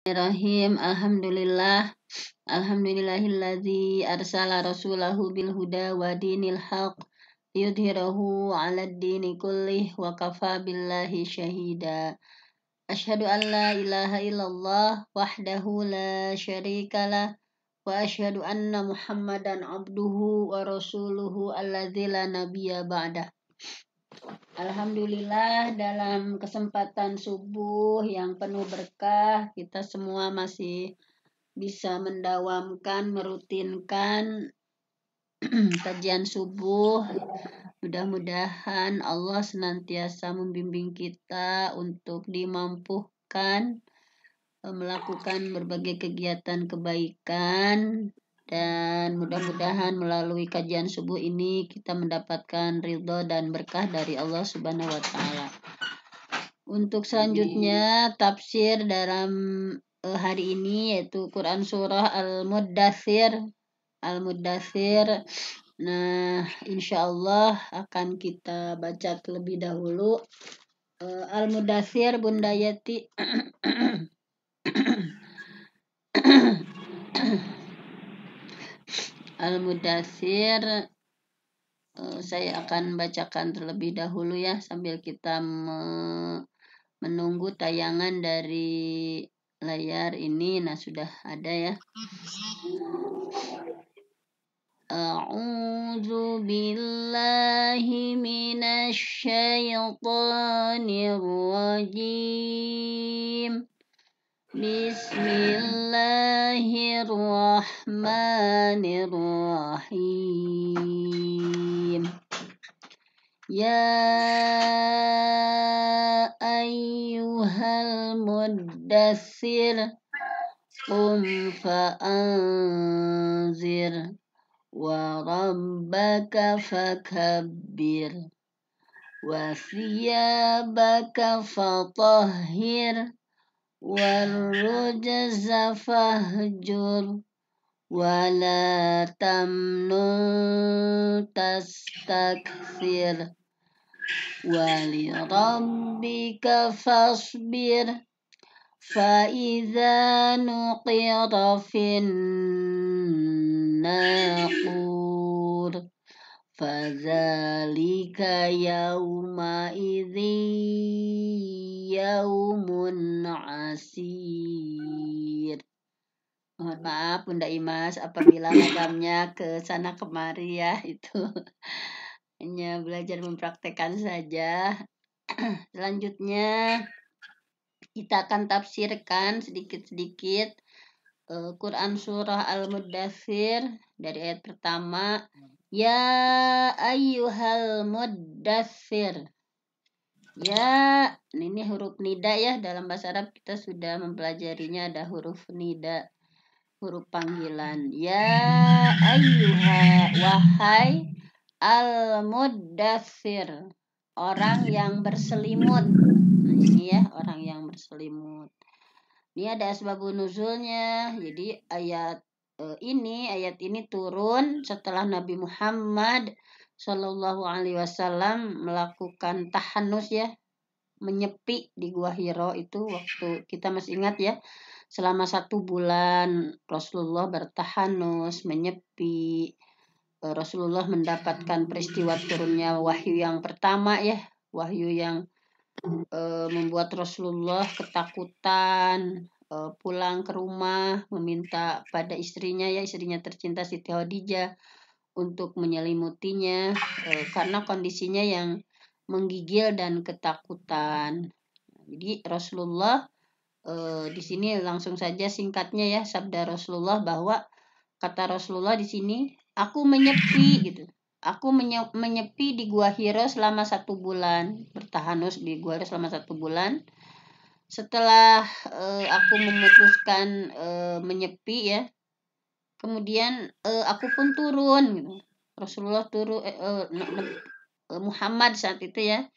Bismillahirrahmanirrahim. Alhamdulillah. Alhamdulillahilladzi arsala rasulahu bil huda wa dinil haq liyudhhirahu 'ala dini kullih wa kafa billahi shahida. Asyhadu an la ilaha illallah wahdahu la syarikalah wa asyhadu anna Muhammadan abduhu wa rasuluhu alladzi la nabiyya ba'dah. Alhamdulillah dalam kesempatan subuh yang penuh berkah kita semua masih bisa mendawamkan merutinkan kajian subuh. Mudah-mudahan Allah senantiasa membimbing kita untuk dimampuhkan melakukan berbagai kegiatan kebaikan dan mudah-mudahan melalui kajian subuh ini kita mendapatkan ridho dan berkah dari Allah Subhanahu wa taala. Untuk selanjutnya tafsir dalam eh, hari ini yaitu Quran surah Al-Muddatsir. Al-Muddatsir. Nah, insya Allah akan kita baca terlebih dahulu eh, al Bunda Yati. al mudathir eh, saya akan bacakan terlebih dahulu ya sambil kita menunggu tayangan dari layar ini nah sudah ada ya A'udzu billahi minasy syaithanir rajim بسم الله الرحمن الرحيم يا أيها المدثر قم فأنذر وربك فكبر وثيابك فطهر والرجز فاهجر ولا تمن تستكثر ولربك فاصبر فإذا نقر في الناقور فذلك يومئذ yaumun asir. Mohon maaf Bunda Imas apabila agamnya ke sana kemari ya itu. Hanya belajar mempraktekkan saja. Selanjutnya kita akan tafsirkan sedikit-sedikit eh, Quran surah Al-Muddatsir dari ayat pertama Ya ayyuhal muddatsir Ya, ini huruf nida ya. Dalam bahasa Arab kita sudah mempelajarinya ada huruf nida. Huruf panggilan. Ya ayuha, wahai al-muddathir. Orang yang berselimut. Nah, ini ya, orang yang berselimut. Ini ada asbabu nuzulnya. Jadi ayat eh, ini ayat ini turun setelah Nabi Muhammad Shallallahu Alaihi Wasallam melakukan tahanus ya menyepi di gua Hiro itu waktu kita masih ingat ya selama satu bulan Rasulullah bertahanus menyepi e, Rasulullah mendapatkan peristiwa turunnya wahyu yang pertama ya wahyu yang e, membuat Rasulullah ketakutan e, pulang ke rumah meminta pada istrinya ya istrinya tercinta Siti Khadijah untuk menyelimutinya e, karena kondisinya yang menggigil dan ketakutan. Nah, jadi Rasulullah e, di sini langsung saja singkatnya ya sabda Rasulullah bahwa kata Rasulullah di sini aku menyepi gitu. Aku menyepi di Gua Hiro selama satu bulan, bertahanus di Gua Hiro selama satu bulan. Setelah e, aku memutuskan e, menyepi ya, kemudian uh, aku pun turun gitu. Rasulullah turun eh, eh, eh, Muhammad saat itu ya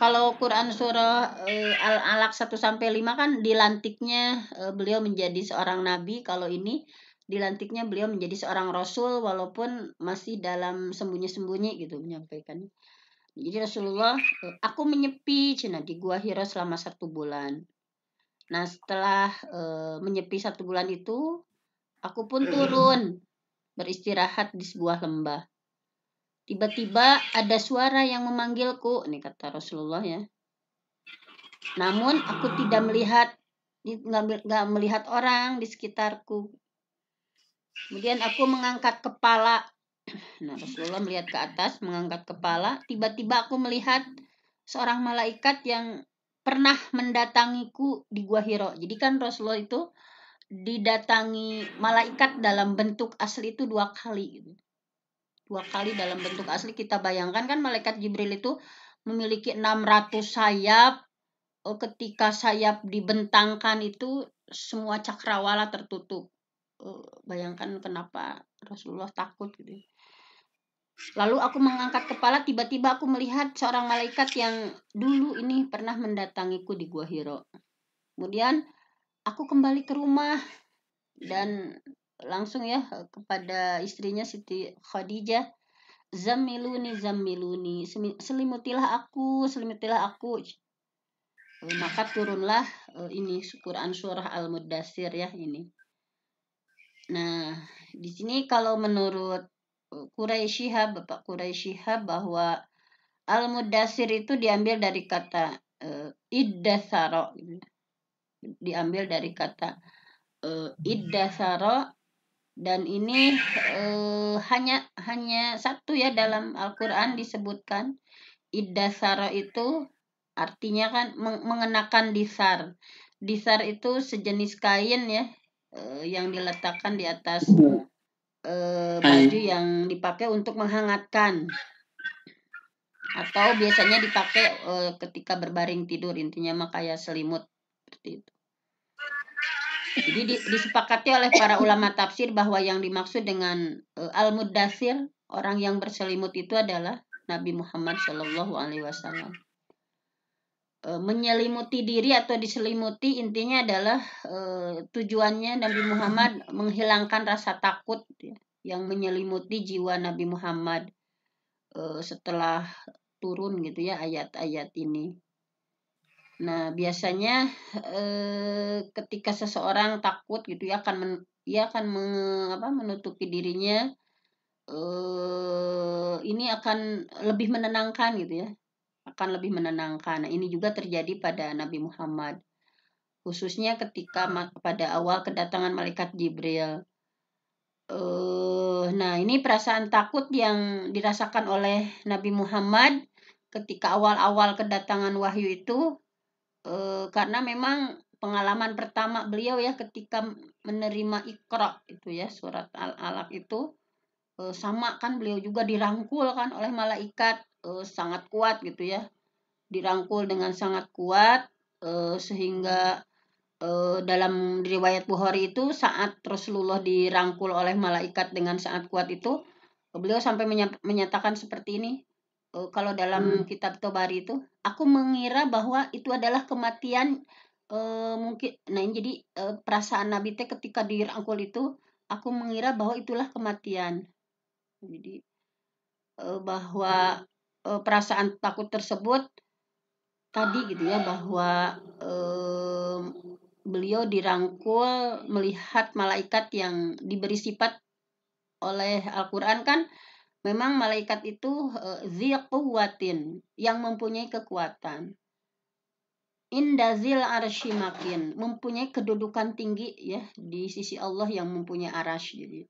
kalau Quran surah uh, Al-Alaq 1 sampai 5 kan dilantiknya uh, beliau menjadi seorang nabi kalau ini dilantiknya beliau menjadi seorang rasul walaupun masih dalam sembunyi-sembunyi gitu menyampaikan. Jadi Rasulullah, aku menyepi cina di gua Hira selama satu bulan. Nah setelah e, menyepi satu bulan itu, Aku pun turun, beristirahat di sebuah lembah. Tiba-tiba ada suara yang memanggilku, ini kata Rasulullah ya. Namun aku tidak melihat nggak melihat orang di sekitarku. Kemudian aku mengangkat kepala. Nah, Rasulullah melihat ke atas, mengangkat kepala. Tiba-tiba aku melihat seorang malaikat yang pernah mendatangiku di Gua Hiro. Jadi kan Rasulullah itu didatangi malaikat dalam bentuk asli itu dua kali gitu. Dua kali dalam bentuk asli kita bayangkan kan malaikat Jibril itu memiliki 600 sayap. Oh, ketika sayap dibentangkan itu semua cakrawala tertutup. Oh, bayangkan kenapa Rasulullah takut gitu. Lalu aku mengangkat kepala tiba-tiba aku melihat seorang malaikat yang dulu ini pernah mendatangiku di Gua Hiro. Kemudian aku kembali ke rumah iya. dan langsung ya eh, kepada istrinya Siti Khadijah zamiluni zamiluni selimutilah aku selimutilah aku eh, maka turunlah eh, ini Quran surah Al-Mudassir ya ini nah di sini kalau menurut Quraisyihab Bapak Quraisyihab bahwa Al-Mudassir itu diambil dari kata uh, diambil dari kata uh, eh, iddasaro dan ini uh, hanya hanya satu ya dalam Al-Qur'an disebutkan iddasara itu artinya kan mengenakan disar. Disar itu sejenis kain ya uh, yang diletakkan di atas uh, baju yang dipakai untuk menghangatkan atau biasanya dipakai uh, ketika berbaring tidur intinya mah kayak selimut seperti itu. Jadi disepakati oleh para ulama tafsir bahwa yang dimaksud dengan uh, eh, al mudasir orang yang berselimut itu adalah Nabi Muhammad Shallallahu Alaihi Wasallam. Eh, menyelimuti diri atau diselimuti intinya adalah uh, tujuannya Nabi Muhammad menghilangkan rasa takut ya, yang menyelimuti jiwa Nabi Muhammad setelah turun gitu ya ayat-ayat ini Nah, biasanya eh, ketika seseorang takut gitu ya akan men, ia akan men, apa, menutupi dirinya eh, ini akan lebih menenangkan gitu ya. Akan lebih menenangkan. Nah, ini juga terjadi pada Nabi Muhammad khususnya ketika pada awal kedatangan malaikat Jibril. Eh, nah, ini perasaan takut yang dirasakan oleh Nabi Muhammad ketika awal-awal kedatangan wahyu itu e, karena memang pengalaman pertama beliau ya ketika menerima ikrok itu ya surat Al-Alaq itu e, sama kan beliau juga dirangkul kan oleh malaikat e, sangat kuat gitu ya. Dirangkul dengan sangat kuat e, sehingga e, dalam riwayat Bukhari itu saat Rasulullah dirangkul oleh malaikat dengan sangat kuat itu beliau sampai menyatakan seperti ini uh, kalau dalam hmm. kitab Tobari itu aku mengira bahwa itu adalah kematian uh, mungkin nah jadi uh, perasaan Nabi teh ketika dirangkul itu aku mengira bahwa itulah kematian jadi uh, bahwa uh, perasaan takut tersebut tadi gitu ya bahwa beliau dirangkul melihat malaikat yang diberi sifat oleh Al-Qur'an kan Memang malaikat itu eh, ziqwatin yang mempunyai kekuatan. Indazil arshimakin mempunyai kedudukan tinggi ya di sisi Allah yang mempunyai arash jadi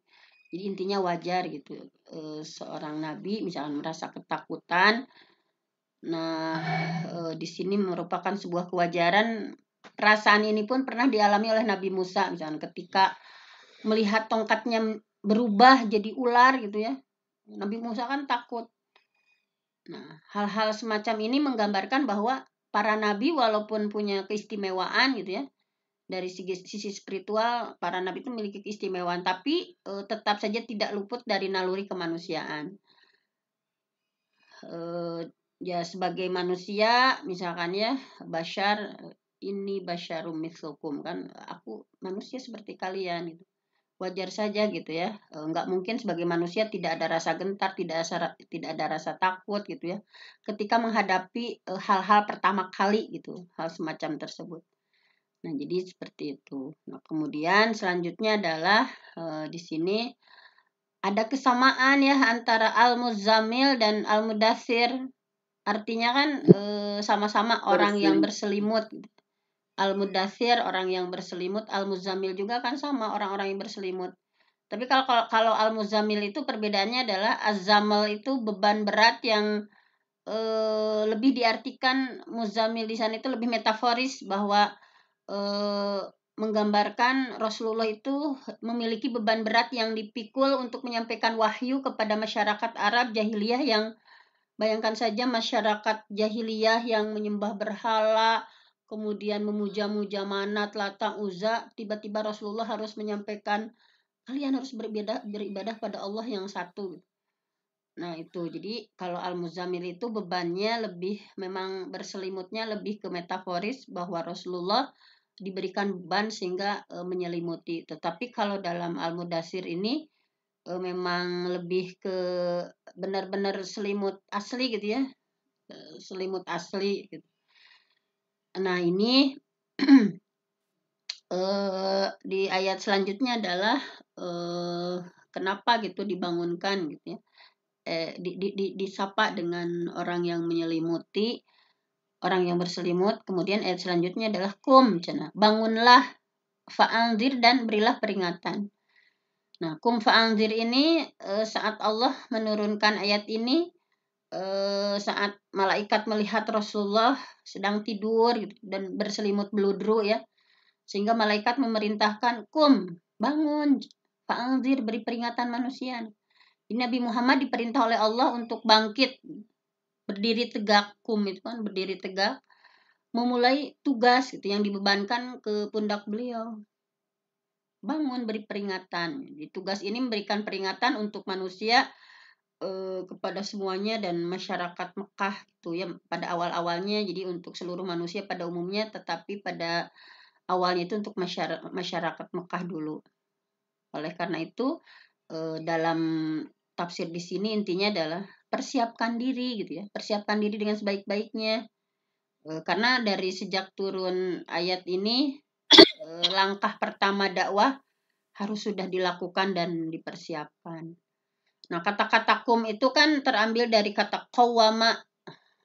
jadi intinya wajar gitu eh, seorang nabi misalnya merasa ketakutan nah eh, di sini merupakan sebuah kewajaran perasaan ini pun pernah dialami oleh Nabi Musa misalnya ketika melihat tongkatnya berubah jadi ular gitu ya Nabi Musa kan takut. Nah, hal-hal semacam ini menggambarkan bahwa para nabi walaupun punya keistimewaan gitu ya, dari sisi, sisi spiritual para nabi itu memiliki keistimewaan, tapi e, tetap saja tidak luput dari naluri kemanusiaan. E, ya sebagai manusia misalkan ya, Bashar eh, ini Basharum mislukum kan aku manusia seperti kalian gitu wajar saja gitu ya eh, nggak mungkin sebagai manusia tidak ada rasa gentar tidak ada tidak ada rasa takut gitu ya ketika menghadapi eh, hal-hal pertama kali gitu hal semacam tersebut nah jadi seperti itu nah kemudian selanjutnya adalah eh, di sini ada kesamaan ya antara al muzamil dan al mudasir artinya kan sama-sama orang yang berselimut gitu Al-Mudathir orang yang berselimut, al muzamil juga kan sama orang-orang yang berselimut. Tapi kalau kalau, kalau al muzamil itu perbedaannya adalah az itu beban berat yang e, lebih diartikan Muzamil di sana itu lebih metaforis bahwa e, menggambarkan Rasulullah itu memiliki beban berat yang dipikul untuk menyampaikan wahyu kepada masyarakat Arab jahiliyah yang bayangkan saja masyarakat jahiliyah yang menyembah berhala, kemudian memuja-muja manat, latang uza, tiba-tiba Rasulullah harus menyampaikan kalian harus berbeda beribadah pada Allah yang satu. Nah itu jadi kalau al muzamil itu bebannya lebih memang berselimutnya lebih ke metaforis bahwa Rasulullah diberikan beban sehingga e, menyelimuti. Tetapi kalau dalam al mudasir ini e, memang lebih ke benar-benar selimut asli gitu ya, e, selimut asli. Gitu Nah, ini eh, di ayat selanjutnya adalah eh, kenapa gitu dibangunkan gitu ya. Eh, di, di, di, disapa dengan orang yang menyelimuti, orang yang berselimut. Kemudian ayat selanjutnya adalah kum, cina. bangunlah, fa'angzir dan berilah peringatan. Nah, kum fa'angzir ini eh, saat Allah menurunkan ayat ini eh, saat malaikat melihat Rasulullah sedang tidur gitu dan berselimut beludru ya sehingga malaikat memerintahkan kum bangun fa'angzir beri peringatan manusia Nabi Muhammad diperintah oleh Allah untuk bangkit berdiri tegak kum itu kan berdiri tegak memulai tugas gitu yang dibebankan ke pundak beliau bangun beri peringatan. Jadi tugas ini memberikan peringatan untuk manusia Eh, kepada semuanya dan masyarakat Mekah tuh gitu ya, pada awal-awalnya jadi untuk seluruh manusia pada umumnya, tetapi pada awalnya itu untuk masyarakat Mekah dulu. Oleh karena itu, eh, dalam tafsir di sini intinya adalah persiapkan diri gitu ya, persiapkan diri dengan sebaik-baiknya. Eh, karena dari sejak turun ayat ini langkah pertama dakwah harus sudah dilakukan dan dipersiapkan. Nah, kata-kata kum itu kan terambil dari kata kawama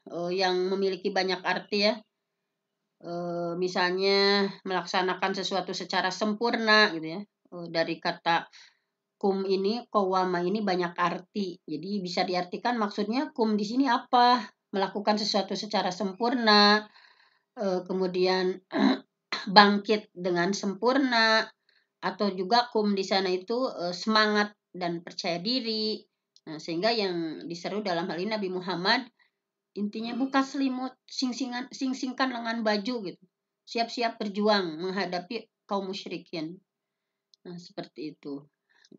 uh, eh, yang memiliki banyak arti ya. Uh, misalnya melaksanakan sesuatu secara sempurna gitu ya. Uh, dari kata kum ini kawama ini banyak arti. Jadi bisa diartikan maksudnya kum di sini apa? Melakukan sesuatu secara sempurna. Uh, kemudian bangkit dengan sempurna atau juga kum di sana itu semangat dan percaya diri. Nah, sehingga yang diseru dalam hal ini Nabi Muhammad intinya buka selimut, sing singan, sing singkan lengan baju gitu. Siap-siap berjuang menghadapi kaum musyrikin. Nah, seperti itu.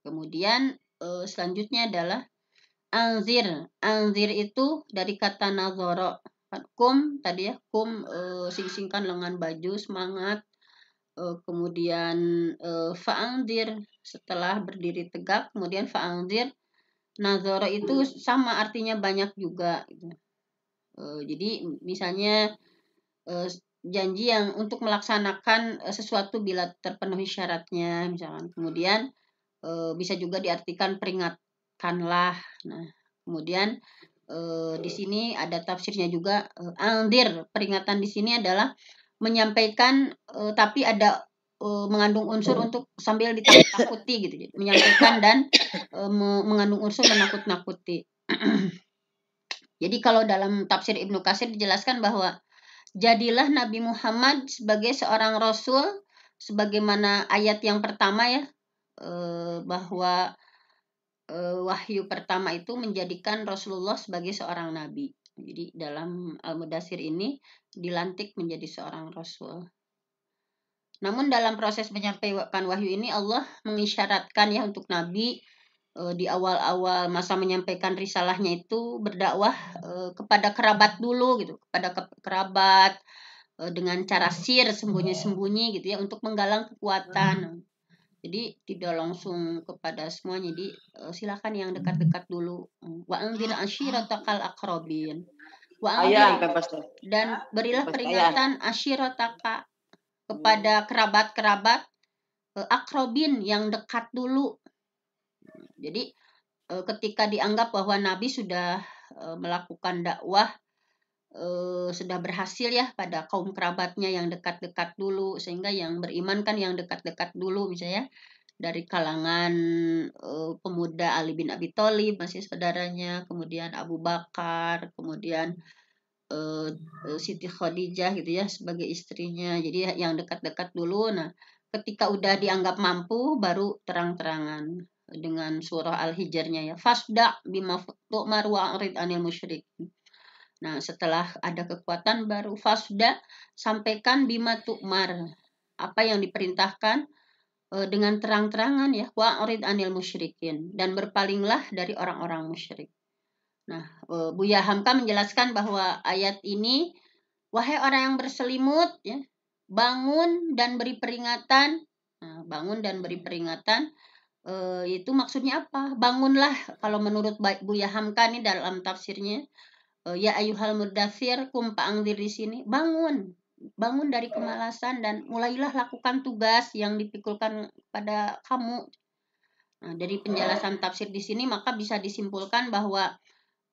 Kemudian eh, selanjutnya adalah anzir. Anzir itu dari kata nazoro. Kum tadi ya, kum eh, sing singkan lengan baju, semangat Eh, kemudian uh, eh, fa'angdir setelah berdiri tegak kemudian fa'angdir nazar itu sama artinya banyak juga uh, jadi misalnya uh, janji yang untuk melaksanakan uh, sesuatu bila terpenuhi syaratnya misalkan kemudian uh, bisa juga diartikan peringatkanlah nah kemudian uh, di sini ada tafsirnya juga uh, angdir peringatan di sini adalah menyampaikan uh, tapi ada uh, mengandung unsur hmm. untuk sambil ditakuti gitu jadi ya. menyampaikan dan uh, mengandung unsur menakut-nakuti jadi kalau dalam tafsir Ibnu Kasir dijelaskan bahwa jadilah Nabi Muhammad sebagai seorang rasul sebagaimana ayat yang pertama ya uh, bahwa uh, wahyu pertama itu menjadikan Rasulullah sebagai seorang nabi jadi dalam Al-Mudasir eh, ini dilantik menjadi seorang rasul. Namun dalam proses menyampaikan wahyu ini Allah mengisyaratkan ya untuk nabi eh, di awal-awal masa menyampaikan risalahnya itu berdakwah eh, kepada kerabat dulu gitu, kepada kerabat dengan cara sir iya. sembunyi-sembunyi gitu ya untuk menggalang kekuatan jadi tidak langsung kepada semuanya. jadi eh, silakan yang hmm. dekat-dekat dulu wa anzir ah, ashiratakal akrobin ah. wa dan berilah peringatan ashirataka kepada hmm. kerabat-kerabat eh, akrobin yang dekat dulu jadi eh, ketika dianggap bahwa nabi sudah melakukan dakwah eh, sudah berhasil ya pada kaum kerabatnya yang dekat-dekat dulu sehingga yang beriman kan yang dekat-dekat dulu misalnya dari kalangan eh, pemuda Ali bin Abi Thalib masih saudaranya kemudian Abu Bakar kemudian eh, eh, Siti Khadijah gitu ya sebagai istrinya jadi ya, yang dekat-dekat dulu nah ketika udah dianggap mampu baru terang-terangan dengan surah al-hijrnya ya fasda bima tu'mar wa'rid anil musyrikin Nah, setelah ada kekuatan baru fasda sampaikan bima tukmar apa yang diperintahkan eh, dengan terang-terangan ya wa orid anil musyrikin dan berpalinglah dari orang-orang musyrik. Nah, eh, Buya Hamka menjelaskan bahwa ayat ini wahai orang yang berselimut ya, bangun dan beri peringatan. Nah, bangun dan beri peringatan e, itu maksudnya apa? Bangunlah kalau menurut Buya Hamka nih dalam tafsirnya Eh, ya ayuhal mudafir kumpaang di sini bangun bangun dari kemalasan dan mulailah lakukan tugas yang dipikulkan pada kamu nah, dari penjelasan tafsir di sini maka bisa disimpulkan bahwa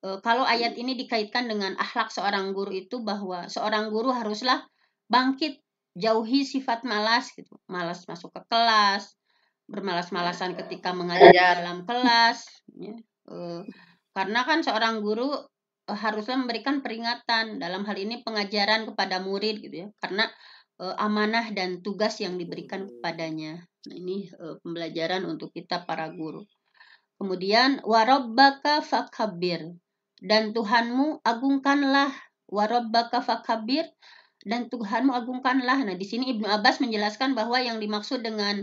e, kalau ayat ini dikaitkan dengan akhlak seorang guru itu bahwa seorang guru haruslah bangkit jauhi sifat malas gitu malas masuk ke kelas bermalas-malasan ketika mengajar iya. dalam kelas ya. e, karena kan seorang guru Eh, harusnya memberikan peringatan dalam hal ini pengajaran kepada murid gitu ya karena e, amanah dan tugas yang diberikan kepadanya nah, ini e, pembelajaran untuk kita para guru kemudian warobaka fakabir dan Tuhanmu agungkanlah warobaka fakabir dan Tuhanmu agungkanlah nah di sini Ibnu Abbas menjelaskan bahwa yang dimaksud dengan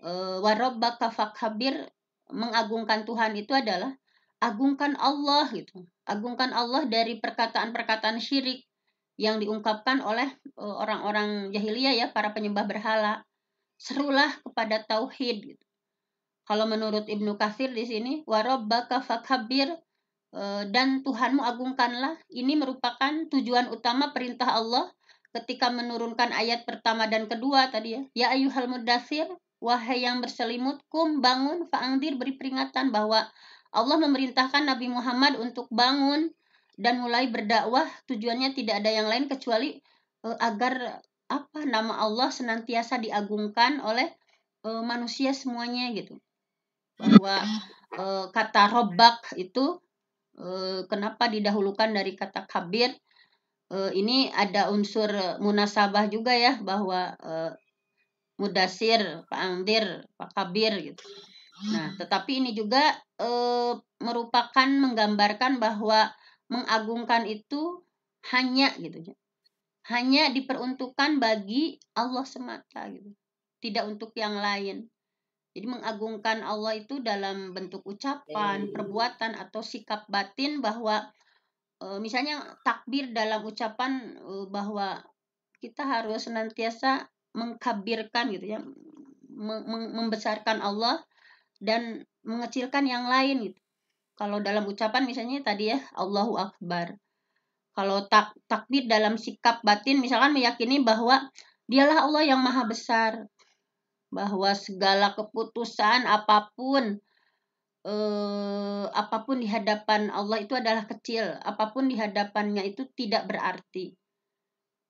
e, warobaka fakabir mengagungkan Tuhan itu adalah agungkan Allah gitu agungkan Allah dari perkataan-perkataan syirik yang diungkapkan oleh eh, orang-orang jahiliyah ya para penyembah berhala. Serulah kepada tauhid gitu. Kalau menurut Ibnu Katsir di sini warobaka fakhabir eh, dan Tuhanmu agungkanlah. Ini merupakan tujuan utama perintah Allah ketika menurunkan ayat pertama dan kedua tadi ya. Ya Ayuhal Mudasir, wahai yang berselimut, kum bangun, fa'angdir beri peringatan bahwa Allah memerintahkan Nabi Muhammad untuk bangun dan mulai berdakwah tujuannya tidak ada yang lain kecuali uh, agar apa nama Allah senantiasa diagungkan oleh uh, manusia semuanya gitu bahwa uh, kata robak itu kenapa didahulukan dari kata kabir ini ada unsur munasabah juga ya bahwa mudasir, pak angdir, pak kabir gitu. Nah, tetapi ini juga e, merupakan menggambarkan bahwa mengagungkan itu hanya gitu ya. Hanya diperuntukkan bagi Allah semata gitu. Tidak untuk yang lain. Jadi mengagungkan Allah itu dalam bentuk ucapan, perbuatan atau sikap batin bahwa e, misalnya takbir dalam ucapan e, bahwa kita harus senantiasa mengkabirkan gitu ya, membesarkan Allah dan mengecilkan yang lain gitu. Kalau dalam ucapan misalnya tadi ya Allahu Akbar. Kalau tak takbir dalam sikap batin misalkan meyakini bahwa dialah Allah yang maha besar. Bahwa segala keputusan apapun eh, apapun di hadapan Allah itu adalah kecil, apapun di hadapannya itu tidak berarti.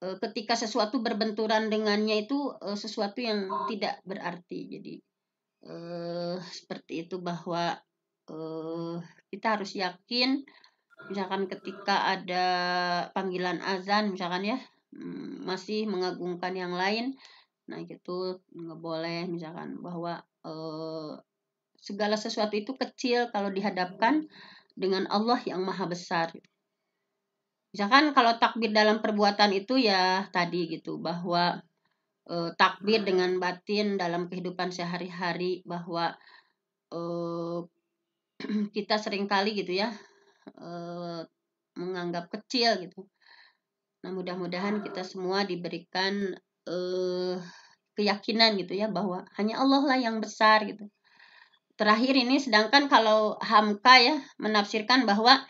Eh, ketika sesuatu berbenturan dengannya itu eh, sesuatu yang tidak berarti. Jadi eh, seperti itu bahwa eh, kita harus yakin misalkan ketika ada panggilan azan misalkan ya hmm, masih mengagungkan yang lain nah itu nggak boleh misalkan bahwa eh, segala sesuatu itu kecil kalau dihadapkan dengan Allah yang maha besar misalkan kalau takbir dalam perbuatan itu ya tadi gitu bahwa Eh, takbir hmm. dengan batin dalam kehidupan sehari-hari bahwa uh, kita seringkali gitu ya uh, menganggap kecil gitu. Nah mudah-mudahan kita hmm. semua diberikan uh, keyakinan gitu ya bahwa hanya Allah lah yang besar gitu. Terakhir ini sedangkan kalau Hamka ya menafsirkan bahwa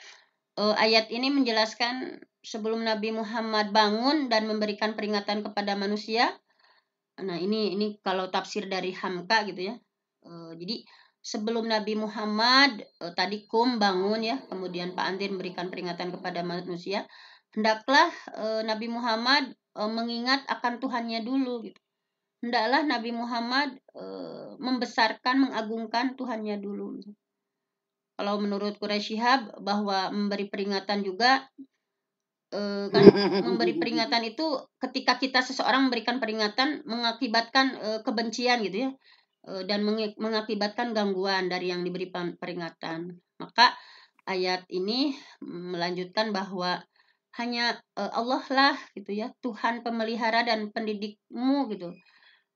uh, ayat ini menjelaskan sebelum Nabi Muhammad bangun dan memberikan peringatan kepada manusia, Nah, ini ini kalau tafsir dari Hamka gitu ya. E, jadi sebelum Nabi Muhammad e, tadi kum bangun ya, kemudian Pak Antin memberikan peringatan kepada manusia, hendaklah e, Nabi Muhammad e, mengingat akan Tuhannya dulu gitu. Hendaklah Nabi Muhammad e, membesarkan, mengagungkan Tuhannya dulu. Kalau menurut Quraisyihab bahwa memberi peringatan juga uh, kan memberi peringatan itu ketika kita seseorang memberikan peringatan mengakibatkan uh, kebencian gitu ya uh, dan mengakibatkan gangguan dari yang diberi peringatan maka ayat ini melanjutkan bahwa hanya Allah lah gitu ya Tuhan pemelihara dan pendidikmu gitu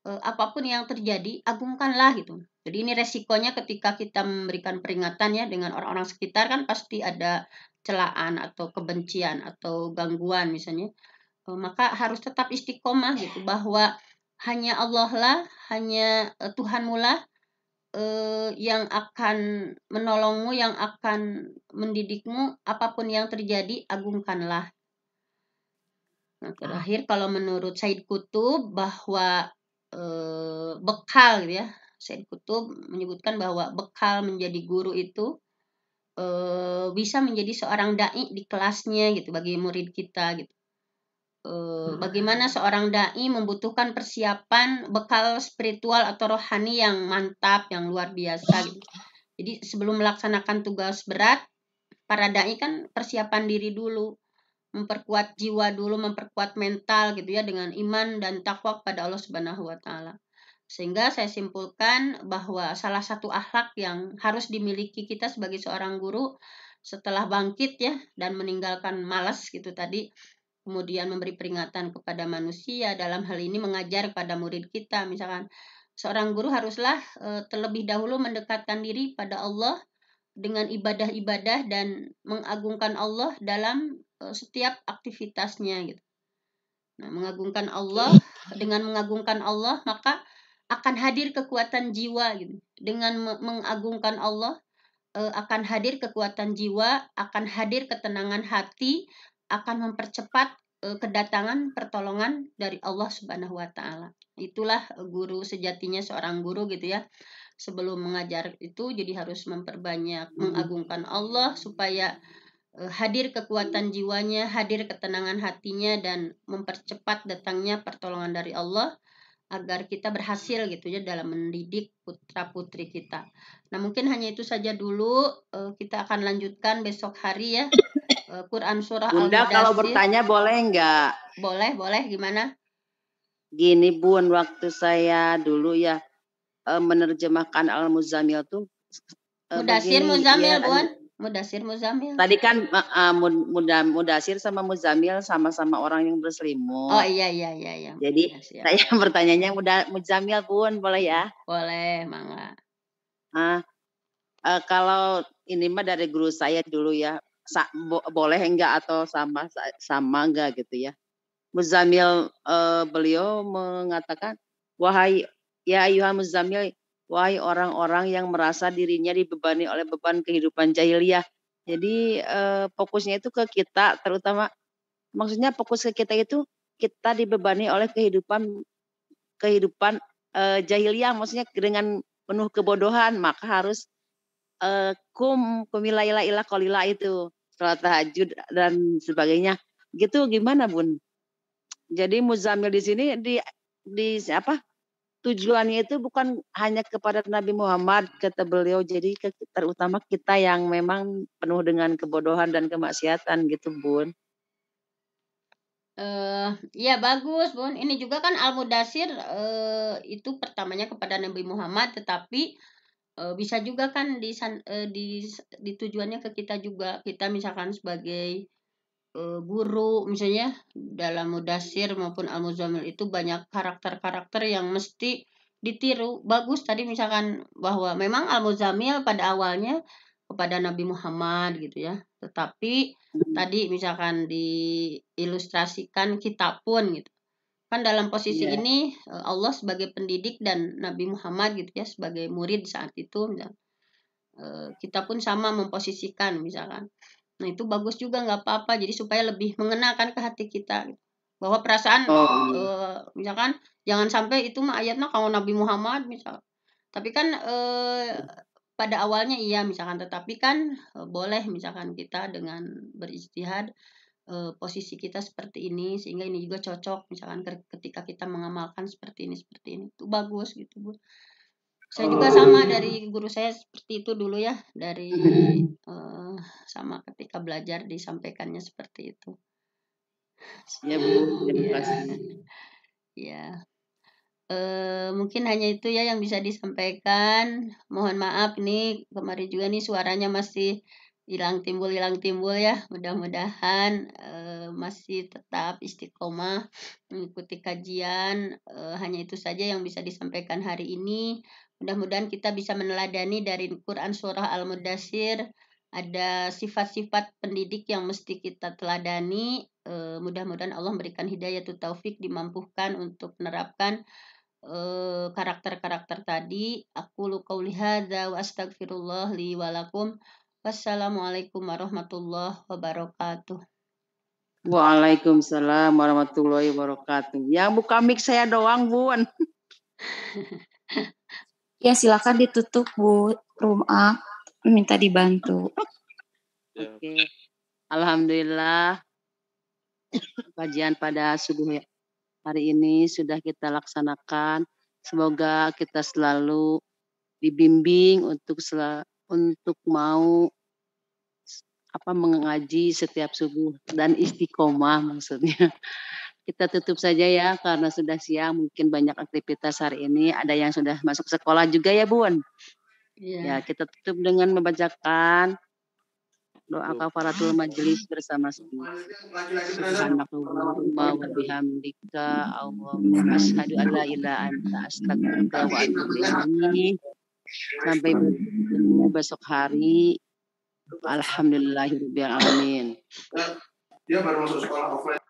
Eh, apapun yang terjadi agungkanlah gitu. Jadi ini resikonya ketika kita memberikan peringatan ya dengan orang-orang sekitar kan pasti ada celaan atau kebencian atau gangguan misalnya. Eh, maka harus tetap istiqomah gitu bahwa hanya Allah lah, hanya Tuhan eh, Tuhanmu lah yang akan menolongmu, yang akan mendidikmu, apapun yang terjadi agungkanlah. Nah, terakhir kalau menurut Said Kutub bahwa Eh, bekal gitu ya. saya Kutub menyebutkan bahwa bekal menjadi guru itu e, bisa menjadi seorang dai di kelasnya gitu bagi murid kita gitu. E, Bagaimana seorang dai membutuhkan persiapan bekal spiritual atau rohani yang mantap, yang luar biasa gitu. Jadi sebelum melaksanakan tugas berat, para dai kan persiapan diri dulu memperkuat jiwa dulu, memperkuat mental gitu ya dengan iman dan takwa kepada Allah Subhanahu wa taala. Sehingga saya simpulkan bahwa salah satu akhlak yang harus dimiliki kita sebagai seorang guru setelah bangkit ya dan meninggalkan malas gitu tadi kemudian memberi peringatan kepada manusia dalam hal ini mengajar kepada murid kita misalkan seorang guru haruslah eh, terlebih dahulu mendekatkan diri pada Allah dengan ibadah-ibadah dan mengagungkan Allah dalam Eh, setiap aktivitasnya gitu. Nah, mengagungkan Allah dengan mengagungkan Allah maka akan hadir kekuatan jiwa gitu. Dengan mengagungkan Allah eh, akan hadir kekuatan jiwa, akan hadir ketenangan hati, akan mempercepat eh, kedatangan pertolongan dari Allah Subhanahu wa taala. Itulah guru sejatinya seorang guru gitu ya. Sebelum mengajar itu jadi harus memperbanyak hmm. mengagungkan Allah supaya Eh, hadir kekuatan jiwanya, hadir ketenangan hatinya dan mempercepat datangnya pertolongan dari Allah agar kita berhasil gitu ya dalam mendidik putra putri kita. Nah mungkin hanya itu saja dulu eh, kita akan lanjutkan besok hari ya eh, Quran surah Bunda al kalau bertanya boleh nggak? Boleh boleh gimana? Gini Bun waktu saya dulu ya menerjemahkan Al Muzamil tuh. Mudasir begini, Muzamil ya, Bun Mudasir Muzamil. Tadi kan uh, muda, Mudasir sama Muzamil sama-sama orang yang berselimut. Oh iya iya iya iya. Jadi ya, saya pertanyaannya Muda Muzamil pun boleh ya? Boleh, mangga. Ah, uh, kalau ini mah dari guru saya dulu ya. Sa bo boleh enggak atau sama sama enggak gitu ya. Muzamil uh, beliau mengatakan, "Wahai ya ayuhan Muzamil, Wahai orang-orang yang merasa dirinya dibebani oleh beban kehidupan jahiliyah. Jadi eh, fokusnya itu ke kita terutama maksudnya fokus ke kita itu kita dibebani oleh kehidupan kehidupan eh, jahiliyah maksudnya dengan penuh kebodohan maka harus eh, kum kumilailah ilah kolila itu Salat tahajud dan sebagainya. Gitu gimana Bun? Jadi muzamil di sini di di apa tujuannya itu bukan hanya kepada Nabi Muhammad kata beliau jadi terutama kita yang memang penuh dengan kebodohan dan kemaksiatan gitu bun. Uh, ya bagus bun. Ini juga kan Al Mudasir uh, eh, itu pertamanya kepada Nabi Muhammad, tetapi uh, bisa juga kan di, uh, di, tujuannya ke kita juga. Kita misalkan sebagai Eh, guru misalnya dalam mudasir maupun al muzamil itu banyak karakter-karakter yang mesti ditiru bagus tadi misalkan bahwa memang al muzamil pada awalnya kepada Nabi Muhammad gitu ya tetapi hmm. tadi misalkan diilustrasikan kita pun gitu kan dalam posisi yeah. ini eh, Allah sebagai pendidik dan Nabi Muhammad gitu ya sebagai murid saat itu misalkan eh, kita pun sama memposisikan misalkan Nah itu bagus juga nggak apa-apa. Jadi supaya lebih mengenakan ke hati kita gitu. bahwa perasaan oh. e, misalkan jangan sampai itu mah ayatnya kalau Nabi Muhammad misal. Tapi kan e, pada awalnya iya misalkan tetapi kan e, boleh misalkan kita dengan beristihad e, posisi kita seperti ini sehingga ini juga cocok misalkan ketika kita mengamalkan seperti ini seperti ini itu bagus gitu bu saya juga sama oh, iya. dari guru saya seperti itu dulu ya dari uh, sama ketika belajar disampaikannya seperti itu ya bu terima iya. kasih. ya. Uh, mungkin hanya itu ya yang bisa disampaikan mohon maaf nih kemarin juga nih suaranya masih hilang timbul hilang timbul ya mudah-mudahan uh, masih tetap istiqomah mengikuti kajian uh, hanya itu saja yang bisa disampaikan hari ini Mudah-mudahan kita bisa meneladani dari Quran Surah Al-Mudasir, ada sifat-sifat pendidik yang mesti kita teladani. Eh, mudah-mudahan Allah memberikan hidayah atau taufik dimampukan untuk menerapkan eh, karakter-karakter tadi. Aku lukau lihada wa astagfirullah li walakum. Wassalamualaikum warahmatullahi wabarakatuh. Waalaikumsalam warahmatullahi wabarakatuh. Yang buka mic saya doang, Bu. Ya silakan ditutup Bu Rumah minta dibantu. Ya, Oke. Alhamdulillah kajian pada subuh ya, hari ini sudah kita laksanakan. Semoga kita selalu dibimbing untuk sel untuk mau apa mengaji setiap subuh dan istiqomah maksudnya. Kita tutup saja ya karena sudah siang. Mungkin banyak aktivitas hari ini. Ada yang sudah masuk sekolah juga ya Bun. Yeah. Ya kita tutup dengan membacakan doa kafaratul majelis bersama semua. Subhanakallahumma wa bihamdika Allahumma asyhadu an la anta astaghfiruka wa atubu Sampai bertemu besok hari. Alhamdulillahirabbil alamin. Dia baru masuk sekolah offline.